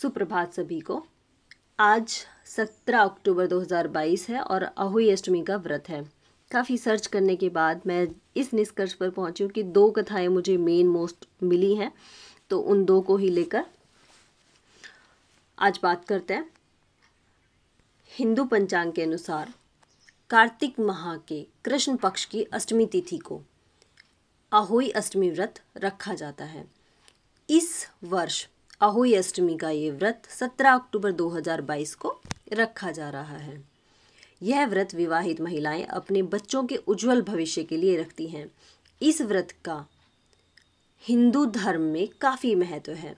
सुप्रभात सभी को आज 17 अक्टूबर 2022 है और अहोई अष्टमी का व्रत है काफ़ी सर्च करने के बाद मैं इस निष्कर्ष पर पहुंची हूँ कि दो कथाएं मुझे मेन मोस्ट मिली हैं तो उन दो को ही लेकर आज बात करते हैं हिंदू पंचांग के अनुसार कार्तिक माह के कृष्ण पक्ष की अष्टमी तिथि को अहोई अष्टमी व्रत रखा जाता है इस वर्ष अहोई अष्टमी का ये व्रत 17 अक्टूबर 2022 को रखा जा रहा है यह व्रत विवाहित महिलाएं अपने बच्चों के उज्जवल भविष्य के लिए रखती हैं इस व्रत का हिंदू धर्म में काफ़ी महत्व है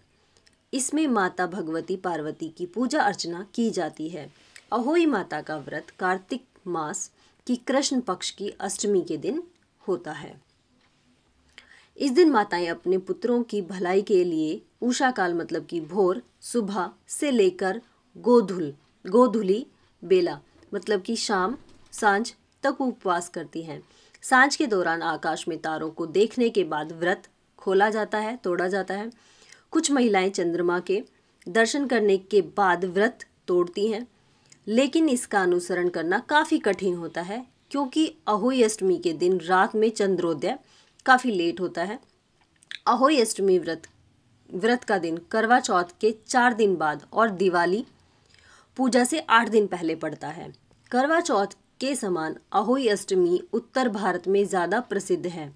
इसमें माता भगवती पार्वती की पूजा अर्चना की जाती है अहोई माता का व्रत कार्तिक मास की कृष्ण पक्ष की अष्टमी के दिन होता है इस दिन माताएं अपने पुत्रों की भलाई के लिए उषा काल मतलब कि भोर सुबह से लेकर गोधुल गोधुली बेला मतलब कि शाम सांझ तक उपवास करती हैं सांझ के दौरान आकाश में तारों को देखने के बाद व्रत खोला जाता है तोड़ा जाता है कुछ महिलाएं चंद्रमा के दर्शन करने के बाद व्रत तोड़ती हैं लेकिन इसका अनुसरण करना काफ़ी कठिन होता है क्योंकि अहोई अष्टमी के दिन रात में चंद्रोदय काफ़ी लेट होता है अहोई अष्टमी व्रत व्रत का दिन करवा चौथ के चार दिन बाद और दिवाली पूजा से आठ दिन पहले पड़ता है करवा चौथ के समान अहोई अष्टमी उत्तर भारत में ज़्यादा प्रसिद्ध है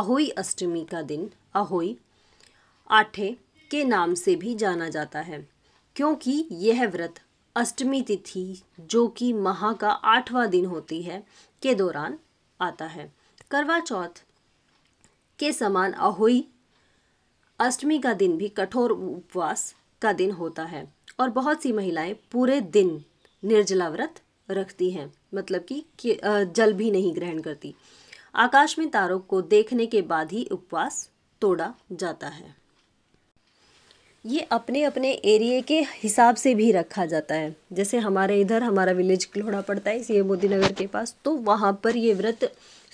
अहोई अष्टमी का दिन अहोई आठे के नाम से भी जाना जाता है क्योंकि यह व्रत अष्टमी तिथि जो कि माह का आठवां दिन होती है के दौरान आता है करवा चौथ के समान अहोई अष्टमी का दिन भी कठोर उपवास का दिन होता है और बहुत सी महिलाएं पूरे दिन निर्जला व्रत रखती हैं मतलब कि जल भी नहीं ग्रहण करती आकाश में तारों को देखने के बाद ही उपवास तोड़ा जाता है ये अपने अपने एरिए के हिसाब से भी रखा जाता है जैसे हमारे इधर हमारा विलेज क्लोड़ा पड़ता है सी मोदी नगर के पास तो वहाँ पर ये व्रत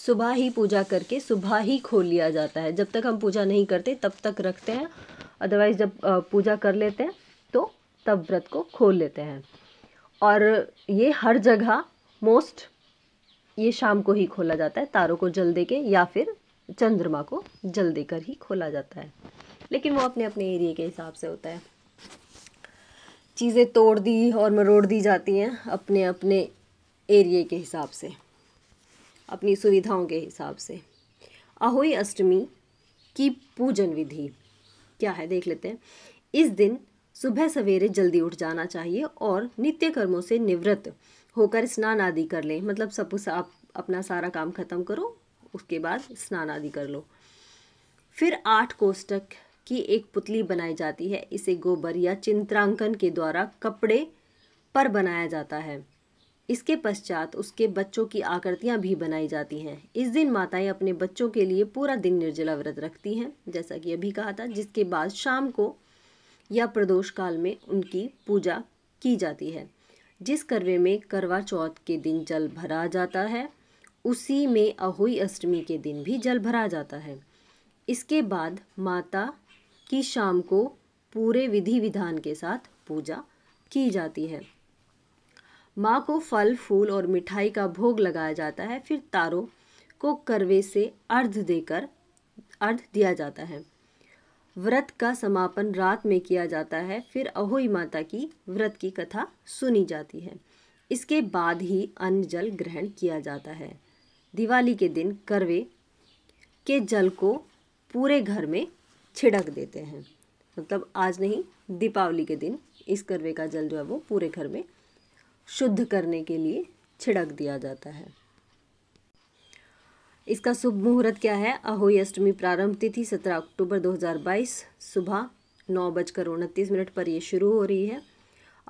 सुबह ही पूजा करके सुबह ही खोल लिया जाता है जब तक हम पूजा नहीं करते तब तक रखते हैं अदरवाइज़ जब पूजा कर लेते हैं तो तब व्रत को खोल लेते हैं और ये हर जगह मोस्ट ये शाम को ही खोला जाता है तारों को जल दे के या फिर चंद्रमा को जल देकर ही खोला जाता है लेकिन वो अपने अपने एरिए के हिसाब से होता है चीज़ें तोड़ दी और मरोड़ दी जाती हैं अपने अपने एरिए के हिसाब से अपनी सुविधाओं के हिसाब से अहोई अष्टमी की पूजन विधि क्या है देख लेते हैं इस दिन सुबह सवेरे जल्दी उठ जाना चाहिए और नित्य कर्मों से निवृत्त होकर स्नान आदि कर लें मतलब सब कुछ आप अपना सारा काम खत्म करो उसके बाद स्नान आदि कर लो फिर आठ कोष्टक की एक पुतली बनाई जाती है इसे गोबर या चित्रांकन के द्वारा कपड़े पर बनाया जाता है इसके पश्चात उसके बच्चों की आकृतियां भी बनाई जाती हैं इस दिन माताएं अपने बच्चों के लिए पूरा दिन निर्जला व्रत रखती हैं जैसा कि अभी कहा था जिसके बाद शाम को या प्रदोष काल में उनकी पूजा की जाती है जिस करवे में करवा चौथ के दिन जल भरा जाता है उसी में अहोई अष्टमी के दिन भी जल भरा जाता है इसके बाद माता की शाम को पूरे विधि विधान के साथ पूजा की जाती है माँ को फल फूल और मिठाई का भोग लगाया जाता है फिर तारों को करवे से अर्ध देकर अर्ध दिया जाता है व्रत का समापन रात में किया जाता है फिर अहोई माता की व्रत की कथा सुनी जाती है इसके बाद ही अन्न जल ग्रहण किया जाता है दिवाली के दिन करवे के जल को पूरे घर में छिड़क देते हैं मतलब आज नहीं दीपावली के दिन इस करवे का जल जो है वो पूरे घर में शुद्ध करने के लिए छिड़क दिया जाता है इसका शुभ मुहूर्त क्या है अहोई अष्टमी प्रारंभ तिथि सत्रह अक्टूबर 2022 सुबह नौ बजकर उनतीस मिनट पर यह शुरू हो रही है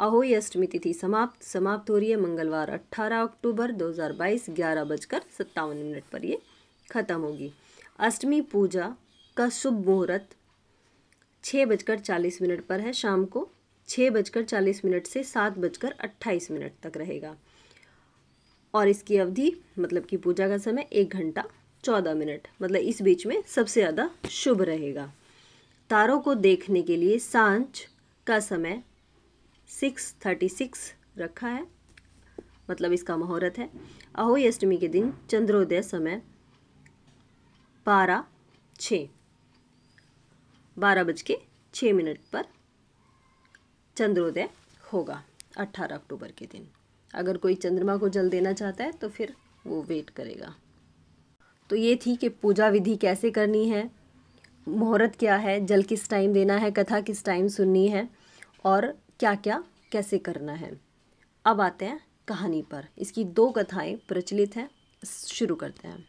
अहोई अष्टमी तिथि समाप्त समाप्त हो रही है मंगलवार 18 अक्टूबर 2022 ग्यारह बजकर सत्तावन मिनट पर यह खत्म होगी अष्टमी पूजा का शुभ मुहूर्त छः बजकर चालीस मिनट पर है शाम को छः बजकर चालीस मिनट से सात बजकर अट्ठाईस मिनट तक रहेगा और इसकी अवधि मतलब कि पूजा का समय एक घंटा चौदह मिनट मतलब इस बीच में सबसे ज़्यादा शुभ रहेगा तारों को देखने के लिए सांझ का समय सिक्स थर्टी सिक्स रखा है मतलब इसका मुहूर्त है अहोई अष्टमी के दिन चंद्रोदय समय पारा छः बारह बज के छः मिनट पर चंद्रोदय होगा अट्ठारह अक्टूबर के दिन अगर कोई चंद्रमा को जल देना चाहता है तो फिर वो वेट करेगा तो ये थी कि पूजा विधि कैसे करनी है मुहूर्त क्या है जल किस टाइम देना है कथा किस टाइम सुननी है और क्या क्या कैसे करना है अब आते हैं कहानी पर इसकी दो कथाएं प्रचलित हैं शुरू करते हैं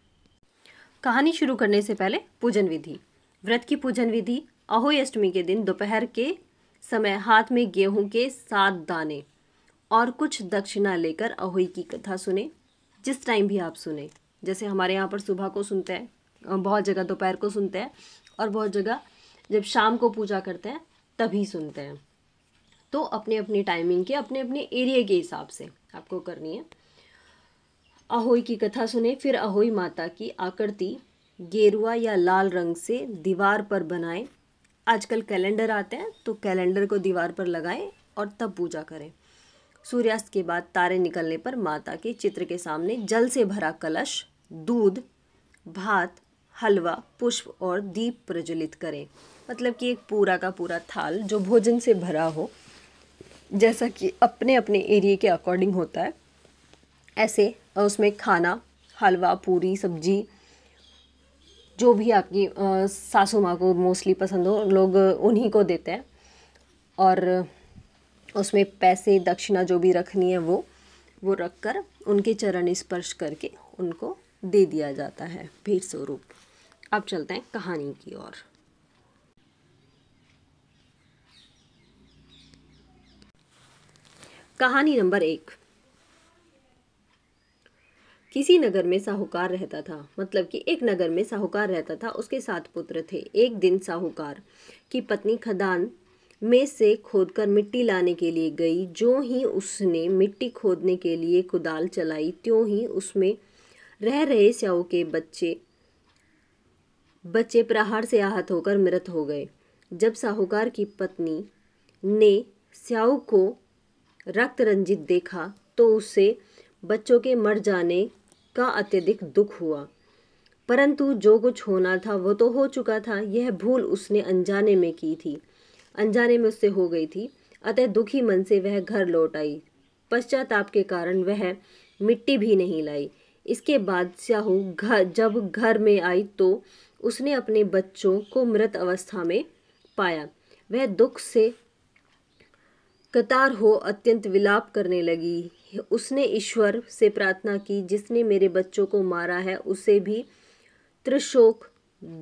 कहानी शुरू करने से पहले पूजन विधि व्रत की पूजन विधि अहोई अष्टमी के दिन दोपहर के समय हाथ में गेहूं के सात दाने और कुछ दक्षिणा लेकर अहोई की कथा सुने जिस टाइम भी आप सुने जैसे हमारे यहाँ पर सुबह को सुनते हैं बहुत जगह दोपहर को सुनते हैं और बहुत जगह जब शाम को पूजा करते हैं तभी सुनते हैं तो अपने अपने टाइमिंग के अपने अपने एरिया के हिसाब से आपको करनी है अहोई की कथा सुने फिर अहोई माता की आकृति गेरुआ या लाल रंग से दीवार पर बनाएं आजकल कैलेंडर आते हैं तो कैलेंडर को दीवार पर लगाएं और तब पूजा करें सूर्यास्त के बाद तारे निकलने पर माता के चित्र के सामने जल से भरा कलश दूध भात हलवा पुष्प और दीप प्रज्वलित करें मतलब कि एक पूरा का पूरा थाल जो भोजन से भरा हो जैसा कि अपने अपने एरिए के अकॉर्डिंग होता है ऐसे उसमें खाना हलवा पूरी सब्जी जो भी आपकी सासू माँ को मोस्टली पसंद हो लोग उन्हीं को देते हैं और उसमें पैसे दक्षिणा जो भी रखनी है वो वो रख कर उनके चरण स्पर्श करके उनको दे दिया जाता है भेंट स्वरूप अब चलते हैं कहानी की ओर कहानी नंबर एक किसी नगर में साहूकार रहता था मतलब कि एक नगर में साहूकार रहता था उसके सात पुत्र थे एक दिन साहूकार की पत्नी खदान में से खोदकर मिट्टी लाने के लिए गई जो ही उसने मिट्टी खोदने के लिए कुदाल चलाई त्यों ही उसमें रह रहे स्याऊ के बच्चे बच्चे प्रहार से आहत होकर मृत हो गए जब साहूकार की पत्नी ने स्याऊ को रक्त रंजित देखा तो उसे बच्चों के मर जाने का अत्यधिक दुख हुआ परंतु जो कुछ होना था वो तो हो चुका था यह भूल उसने अनजाने में की थी अनजाने में उससे हो गई थी अतः दुखी मन से वह घर लौट आई पश्चाताप के कारण वह मिट्टी भी नहीं लाई इसके बाद स्याहू घर जब घर में आई तो उसने अपने बच्चों को मृत अवस्था में पाया वह दुख से कतार हो अत्यंत विलाप करने लगी उसने ईश्वर से प्रार्थना की जिसने मेरे बच्चों को मारा है उसे भी त्रिशोक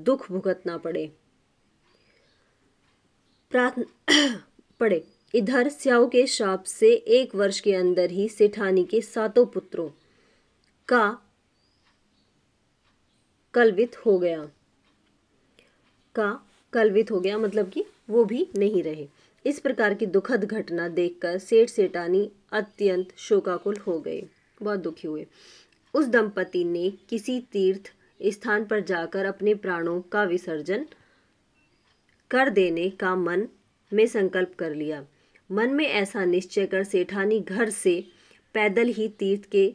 दुख भुगतना पड़े प्रार्थना पड़े इधर स्याओ के शाप से एक वर्ष के अंदर ही सेठानी के सातों पुत्रों का कलवित हो गया का कलवित हो गया मतलब कि वो भी नहीं रहे इस प्रकार की दुखद घटना देखकर सेठ सेठानी अत्यंत शोकाकुल हो गए बहुत दुखी हुए उस दंपति ने किसी तीर्थ स्थान पर जाकर अपने प्राणों का विसर्जन कर देने का मन में संकल्प कर लिया मन में ऐसा निश्चय कर सेठानी घर से पैदल ही तीर्थ के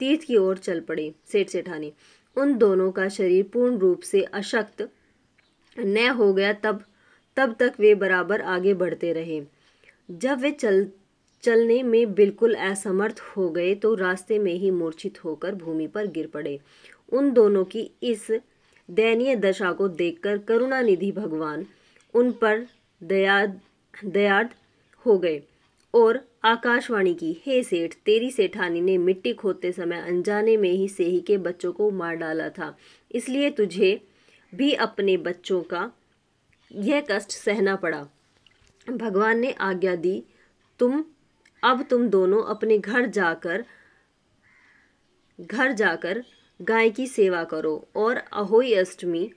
तीर्थ की ओर चल पड़े सेठ सेठानी उन दोनों का शरीर पूर्ण रूप से अशक्त न हो गया तब तब तक वे बराबर आगे बढ़ते रहे जब वे चल चलने में बिल्कुल असमर्थ हो गए तो रास्ते में ही मूर्छित होकर भूमि पर गिर पड़े उन दोनों की इस दयनीय दशा को देखकर करुणानिधि भगवान उन पर दया दयाद हो गए और आकाशवाणी की हे सेठ तेरी सेठानी ने मिट्टी खोदते समय अनजाने में ही सेही के बच्चों को मार डाला था इसलिए तुझे भी अपने बच्चों का यह कष्ट सहना पड़ा भगवान ने आज्ञा दी तुम अब तुम दोनों अपने घर जाकर घर जाकर गाय की सेवा करो और अहोई अष्टमी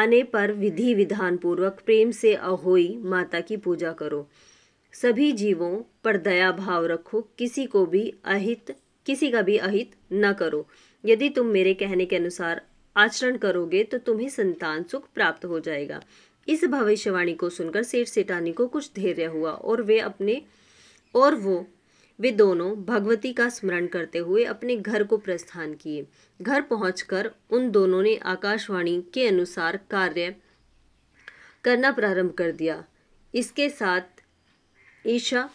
आने पर विधि विधान पूर्वक प्रेम से अहोई माता की पूजा करो सभी जीवों पर दया भाव रखो किसी को भी अहित किसी का भी अहित न करो यदि तुम मेरे कहने के अनुसार आचरण करोगे तो तुम्हें संतान सुख प्राप्त हो जाएगा इस भविष्यवाणी को सुनकर सेठ सेठानी को कुछ धैर्य हुआ और वे अपने और वो वे दोनों भगवती का स्मरण करते हुए अपने घर को प्रस्थान किए घर पहुंचकर उन दोनों ने आकाशवाणी के अनुसार कार्य करना प्रारंभ कर दिया इसके साथ ईशा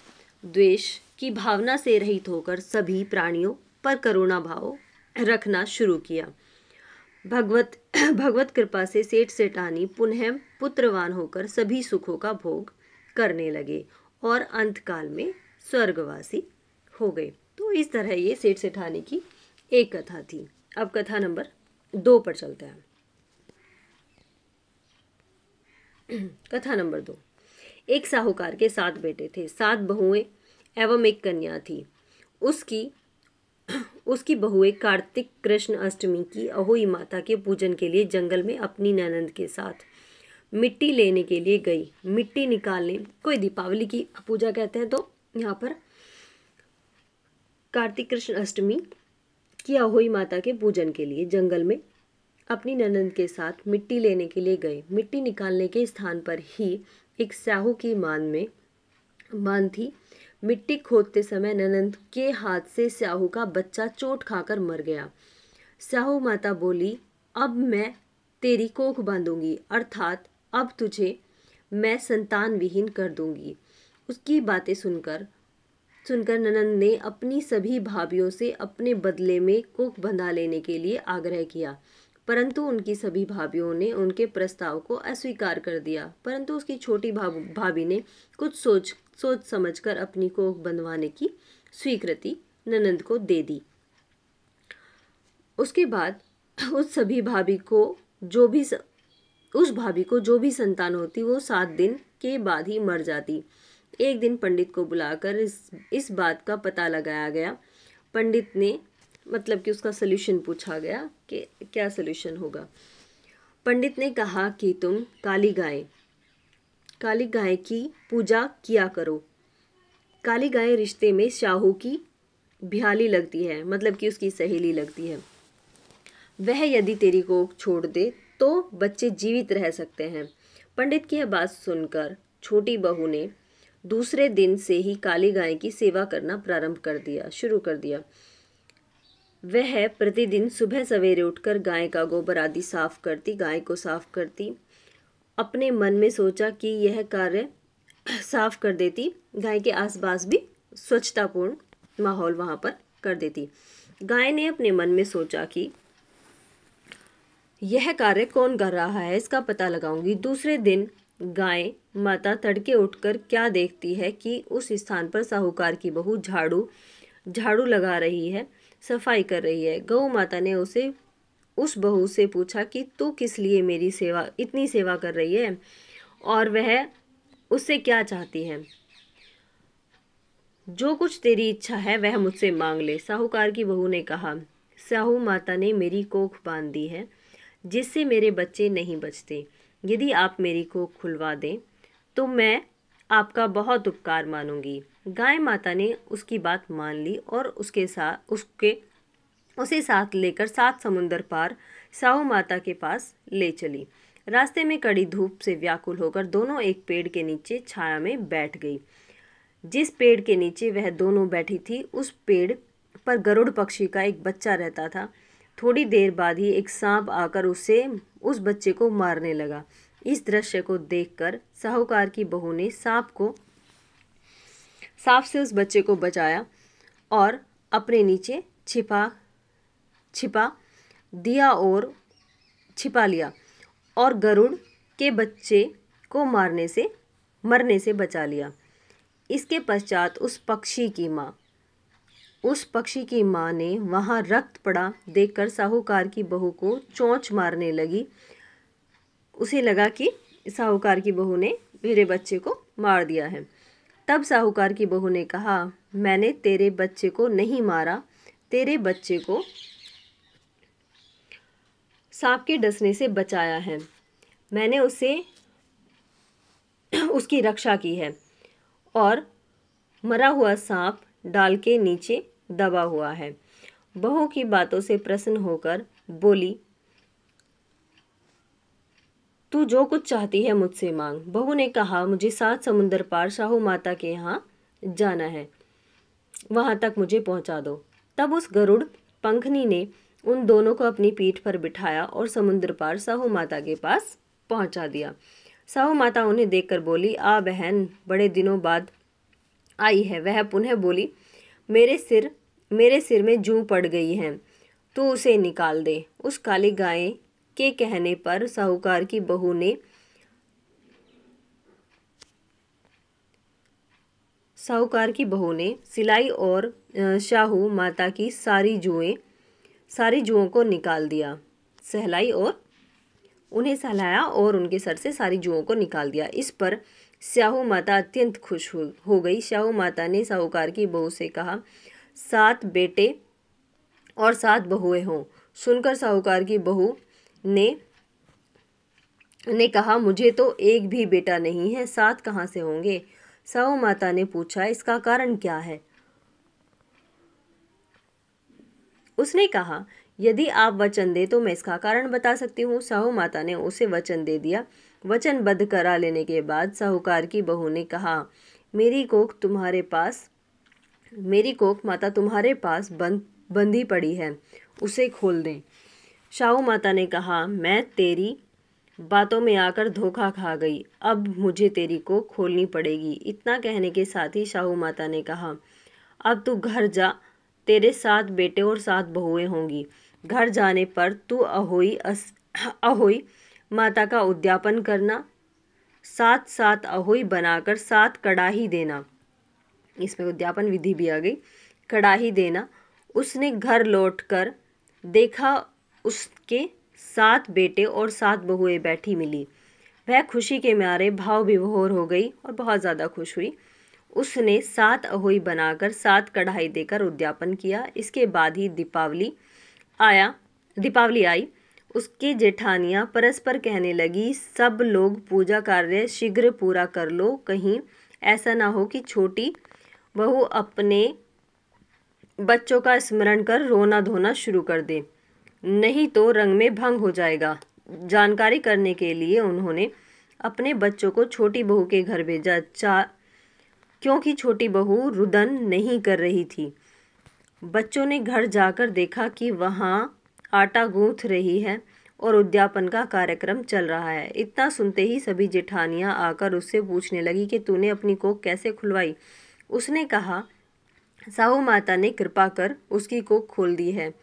द्वेष की भावना से रहित होकर सभी प्राणियों पर करुणा भाव रखना शुरू किया भगवत भगवत कृपा से सेठ सेठानी पुनः पुत्रवान होकर सभी सुखों का भोग करने लगे और अंतकाल में स्वर्गवासी हो गए तो इस तरह ये सेठ सेठानी की एक कथा थी अब कथा नंबर दो पर चलते हैं कथा नंबर दो एक साहूकार के सात बेटे थे सात बहुएं एवं एक कन्या थी उसकी उसकी बहुएं कार्तिक कृष्ण अष्टमी की अहोई माता के पूजन के लिए जंगल में अपनी ननंद के साथ मिट्टी लेने के लिए गई मिट्टी निकालने कोई दीपावली की पूजा कहते हैं तो यहाँ पर कार्तिक कृष्ण अष्टमी की अहोई माता के पूजन के लिए जंगल में अपनी ननंद के साथ मिट्टी लेने के लिए गए मिट्टी निकालने के स्थान पर ही एक साहू की मान में मान थी मिट्टी खोदते समय ननंद के हाथ से स्याहू का बच्चा चोट खाकर मर गया स्याहू माता बोली अब मैं तेरी कोख बांधूंगी अर्थात अब तुझे मैं संतान विहीन कर दूंगी उसकी बातें सुनकर सुनकर ननंद ने अपनी सभी भाभीियों से अपने बदले में कोख बंधा लेने के लिए आग्रह किया परंतु उनकी सभी भाभीियों ने उनके प्रस्ताव को अस्वीकार कर दिया परंतु उसकी छोटी भाभी ने कुछ सोच सोच समझकर अपनी कोख बनवाने की स्वीकृति ननंद को दे दी उसके बाद उस सभी भाभी को जो भी स... उस भाभी को जो भी संतान होती वो सात दिन के बाद ही मर जाती एक दिन पंडित को बुलाकर इस इस बात का पता लगाया गया पंडित ने मतलब कि उसका सलूशन पूछा गया कि क्या सल्यूशन होगा पंडित ने कहा कि तुम काली गाय काली गाय की पूजा किया करो काली गाय रिश्ते में शाहू की भ्याली लगती है मतलब कि उसकी सहेली लगती है वह यदि तेरी को छोड़ दे तो बच्चे जीवित रह सकते हैं पंडित की यह बात सुनकर छोटी बहू ने दूसरे दिन से ही काली गाय की सेवा करना प्रारंभ कर दिया शुरू कर दिया वह प्रतिदिन सुबह सवेरे उठकर गाय का गोबर आदि साफ करती गाय को साफ करती अपने मन में सोचा कि यह कार्य साफ कर देती गाय के आसपास भी स्वच्छतापूर्ण माहौल वहाँ पर कर देती गाय ने अपने मन में सोचा कि यह कार्य कौन कर रहा है इसका पता लगाऊंगी दूसरे दिन गाय माता तड़के उठकर क्या देखती है कि उस स्थान पर साहूकार की बहू झाड़ू झाड़ू लगा रही है सफाई कर रही है गौ माता ने उसे उस बहू से पूछा कि तू किस लिए मेरी सेवा इतनी सेवा कर रही है और वह उससे क्या चाहती है जो कुछ तेरी इच्छा है वह मुझसे मांग ले साहूकार की बहू ने कहा साहू माता ने मेरी कोख बांध दी है जिससे मेरे बच्चे नहीं बचते यदि आप मेरी कोख खुलवा दें तो मैं आपका बहुत उपकार मानूंगी गाय माता ने उसकी बात मान ली और उसके साथ उसके उसे साथ लेकर सात समुंदर पार साहू माता के पास ले चली रास्ते में कड़ी धूप से व्याकुल होकर दोनों एक पेड़ के नीचे छाया में बैठ गई जिस पेड़ के नीचे वह दोनों बैठी थी उस पेड़ पर गरुड़ पक्षी का एक बच्चा रहता था थोड़ी देर बाद ही एक सांप आकर उसे उस बच्चे को मारने लगा इस दृश्य को देखकर साहूकार की बहू ने सांप को सांप से उस बच्चे को बचाया और अपने नीचे छिपा छिपा दिया और छिपा लिया और गरुड़ के बच्चे को मारने से मरने से बचा लिया इसके पश्चात उस पक्षी की माँ उस पक्षी की माँ ने वहाँ रक्त पड़ा देखकर साहूकार की बहू को चोंच मारने लगी उसे लगा कि साहूकार की बहू ने मेरे बच्चे को मार दिया है तब साहूकार की बहू ने कहा मैंने तेरे बच्चे को नहीं मारा तेरे बच्चे को सांप के डसने से बचाया है मैंने उसे उसकी रक्षा की है और मरा हुआ सांप डाल के नीचे दबा हुआ है बहू की बातों से प्रसन्न होकर बोली तू जो कुछ चाहती है मुझसे मांग बहू ने कहा मुझे सात समुंदर पार शाहू माता के यहाँ जाना है वहाँ तक मुझे पहुँचा दो तब उस गरुड़ पंखनी ने उन दोनों को अपनी पीठ पर बिठाया और समुद्र पार साहू माता के पास पहुंचा दिया साहू माता उन्हें देखकर बोली आ बहन बड़े दिनों बाद आई है वह पुनः बोली मेरे सिर मेरे सिर में जू पड़ गई है तू उसे निकाल दे उस काली गाय के कहने पर साहूकार की बहू ने साहूकार की बहू ने सिलाई और शाहू माता की सारी जुएं सारी जुओं को निकाल दिया सहलाई और उन्हें सहलाया और उनके सर से सारी जुओं को निकाल दिया इस पर स्याहू माता अत्यंत खुश हो, गई स्याहू माता ने साहूकार की बहू से कहा सात बेटे और सात बहुएं हों सुनकर साहूकार की बहू ने ने कहा मुझे तो एक भी बेटा नहीं है सात कहाँ से होंगे साहू माता ने पूछा इसका कारण क्या है उसने कहा यदि आप वचन दे तो मैं इसका कारण बता सकती हूँ साहू माता ने उसे वचन दे दिया वचनबद्ध करा लेने के बाद साहूकार की बहू ने कहा मेरी कोख तुम्हारे पास मेरी कोख माता तुम्हारे पास बंद बंधी पड़ी है उसे खोल दें शाहू माता ने कहा मैं तेरी बातों में आकर धोखा खा गई अब मुझे तेरी को खोलनी पड़ेगी इतना कहने के साथ ही शाहू माता ने कहा अब तू घर जा तेरे सात बेटे और सात बहुएं होंगी घर जाने पर तू अहोई अस अहोई माता का उद्यापन करना सात सात अहोई बनाकर सात कड़ाही देना इसमें उद्यापन विधि भी आ गई कड़ाही देना उसने घर लौटकर देखा उसके सात बेटे और सात बहुएं बैठी मिली वह खुशी के मारे भाव विभोर हो गई और बहुत ज़्यादा खुश हुई उसने सात अहोई बनाकर सात कढ़ाई देकर उद्यापन किया इसके बाद ही दीपावली आया दीपावली आई उसके जेठानियाँ परस्पर कहने लगी सब लोग पूजा कार्य शीघ्र पूरा कर लो कहीं ऐसा ना हो कि छोटी बहू अपने बच्चों का स्मरण कर रोना धोना शुरू कर दे नहीं तो रंग में भंग हो जाएगा जानकारी करने के लिए उन्होंने अपने बच्चों को छोटी बहू के घर भेजा चार क्योंकि छोटी बहू रुदन नहीं कर रही थी बच्चों ने घर जाकर देखा कि वहाँ आटा गूँथ रही है और उद्यापन का कार्यक्रम चल रहा है इतना सुनते ही सभी जेठानियाँ आकर उससे पूछने लगी कि तूने अपनी कोख कैसे खुलवाई उसने कहा साहू माता ने कृपा कर उसकी कोख खोल दी है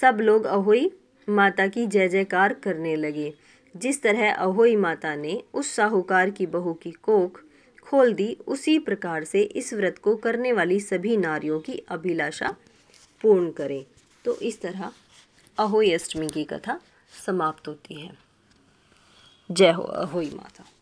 सब लोग अहोई माता की जय जयकार करने लगे जिस तरह अहोई माता ने उस साहूकार की बहू की कोख खोल दी उसी प्रकार से इस व्रत को करने वाली सभी नारियों की अभिलाषा पूर्ण करें तो इस तरह अहोई अष्टमी की कथा समाप्त होती है जय हो अहोई माता